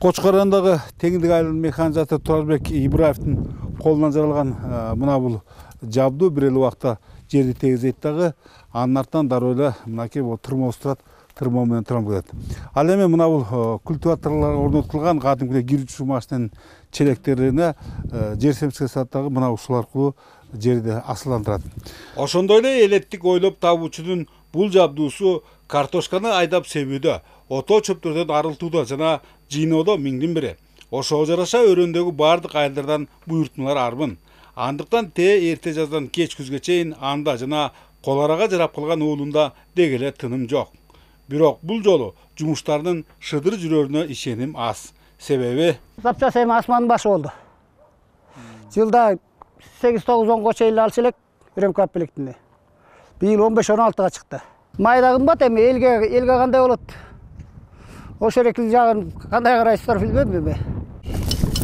қошқардандағы теңдік айырылым механизаторы тұрарбек ибраевтың қолынан жаралған э, мына бұл жабдуу бир эле убакта жерди тегизейт дагы анын артынан дароо эле мынакей могу тырмоо турат тырмоо менен трамп ал эми мына бул э, культиваторлорго орнотулган кадимкидей кир учуу машиненин челектерине э, жер семске салат дагы мына ушул аркылуу жерди асылдандырат ошондой эле элеттик ойлоп табуучунун бул жабдуусу картошканы айдап себүүдө ото чөптөрдөн арылтууда жана жыйноодо миңдин бири ошого жараша өрөөндөгү баардык айылдардан буйртмалар арбын андыктан тээ эрте жаздан кеч күзгө чейин анда жана кол арага жарап калган уулунда деги эле тыным жок бирок бул жолу жумуштардын шыдыр жүрөрүнө ишеним аз себеби запчасть эми асмандын башы болду жылда сегиз тогуз онго чейин алчу элек үрөмкө алып быйыл он беш он алтыга чыкты майда кымбат эми элге элге кандай болот осы жагын жагын кандай қарайсыздар білмедім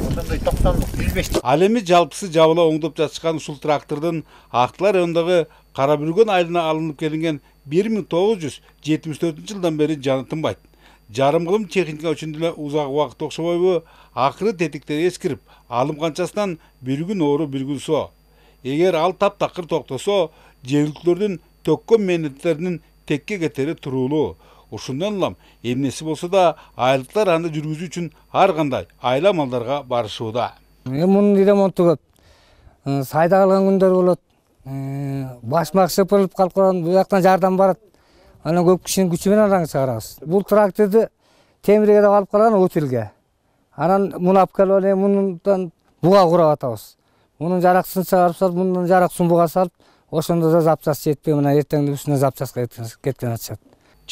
ошондой токтондук жүз ал эми жалпысы жабыла оңдоп жатышкан ушул трактордун актылар райондогу кара бүргөн айылына алынып келинген бир миң тогуз жүз жетимиш төртүнчү жылдан бери жаны тынбайт жарым кылым техника үчүн деле узак убакыт окшобойбу акыры тетиктери эскирип алым канчасынан бир күн оору бир күн соо эгер ал таптакыр токтосо жергиликтүүлөрдүн төккөн мээнеттеринин текке кетери туруулуу ошондон улам эмнеси болсо да айылдыктар аны жүргүзүү үчүн ар кандай айла амалдарга барышууда эми мунун ремонту көп э, сайда калган күндөр болот э, башмак шыпырылып калып калган бул жактан жардам барат анан көп кишинин күчү менен араң чыгарабыз бул тракторду темирге деп алып калган утилге анан муну алып келип эле мундан буга курап атабыз мунун жараксын чыгарып салып мундан жараксын буга салып ошондо да запчасть жетпей мына эртең үстүнө запчасы кеткен атышат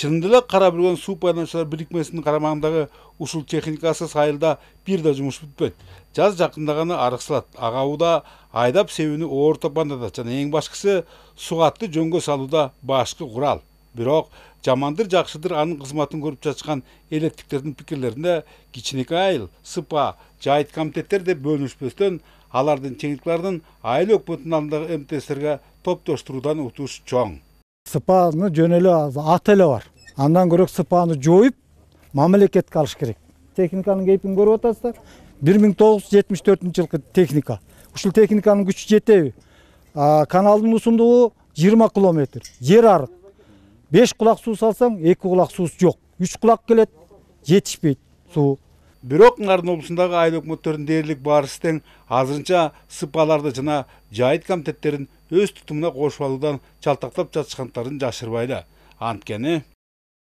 эле кара жүргөн суу пайдалануучулар бирикмесинин карамагындагы ушул техникасыз айылда бир да жумуш бүтпөйт жаз жақындағаны арықсылат арыксылат айдап себүүнү оор топандатат жана эң башкысы сугатты жөнгө салууда башкы курал бирок жамандыр жакшыдыр анын кызматын көрүп жатышкан элеттиктердин пикирлеринде кичинекей айыл сыпа жайыт комитеттер деп бөлүнүшпөстөн алардын чеңирткилердин айыл өкмөтүнүн алдындагы мтстерге топтоштуруудан утуш чоң сыпааны азыр аты эле бар андан көрө сыпааны жоюп мамлекетке алыш керек техниканын кейпин көрүп атасыздар бир миң тогуз жүз жетимиш төртүнчү жылкы техника ушул техниканын күчү жетеби каналдын узундугу жыйырма километр жер арык беш кулак суу салсаң эки кулак суусу жок үч кулак келет жетишпейт суу бирок нарын облусундагы айыл өкмөттөрдүн дээрлик баарысы тең азырынча спаларды жана жайыт комитеттерин өз тутумуна кошуп алуудан чалтактап жатышкандарын жашырбайды анткени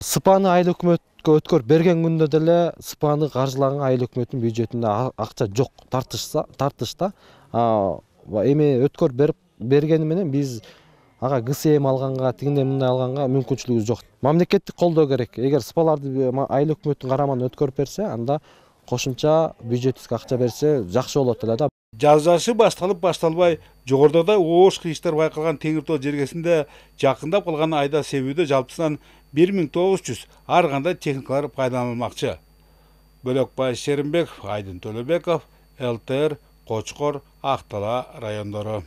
Сыпаны айыл өкмөткө өткөрүп берген күндө деле спаны каржылаган айыл өкмөттүн бюджетинде акча жок тартышса тартышта эми өткөрүп берип бергени менен биз ага гсм алганга тигиндей мындай алганга мүмкүнчүлүгүбүз жок мамлекеттик колдоо керек эгер спаларды айыл өкмөттүн карамагына өткөрүп берсе анда кошумча бюджеттик акча берсе жакшы болот эле да жазашы башталып башталбай жогорудагыдай оош кыйыштар байкалган теңир тоо жергесинде жакындап айда себүүдө жалпысынан 1.900 миң тогуз жүз ар кандай техникалар пайдаланылмакчы бөлөкбай шеримбеков айдын төлөбеков лтр кочкор ак талаа